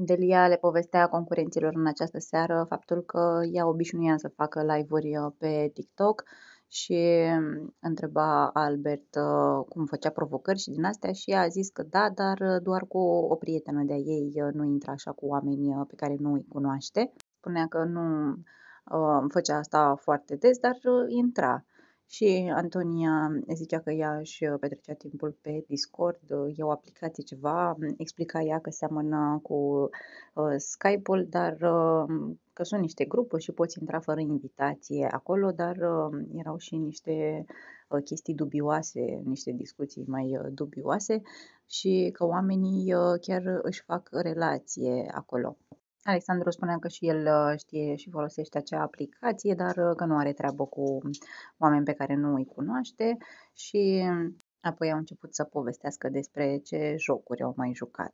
Delia le povestea concurenților în această seară faptul că ea obișnuia să facă live-uri uh, pe TikTok și mm, întreba Albert uh, cum făcea provocări și din astea și a zis că da, dar uh, doar cu o prietenă de-a ei nu intra așa cu oameni pe care nu îi cunoaște. Spunea că nu făcea asta foarte des, dar intra și Antonia eh, zicea că ea își eh, petrecea timpul pe Discord, e eh, o aplicație ceva, mm, explica ea că seamănă cu Skype-ul, dar că sunt niște grupuri și poți intra fără invitație acolo, dar erau și niște chestii dubioase, niște discuții mai dubioase și că oamenii chiar își fac relație acolo. Alexandru spunea că și el uh, știe și folosește acea aplicație, dar uh, că nu are treabă cu oameni pe care nu îi cunoaște și mm, apoi au început să povestească despre ce jocuri au mai jucat.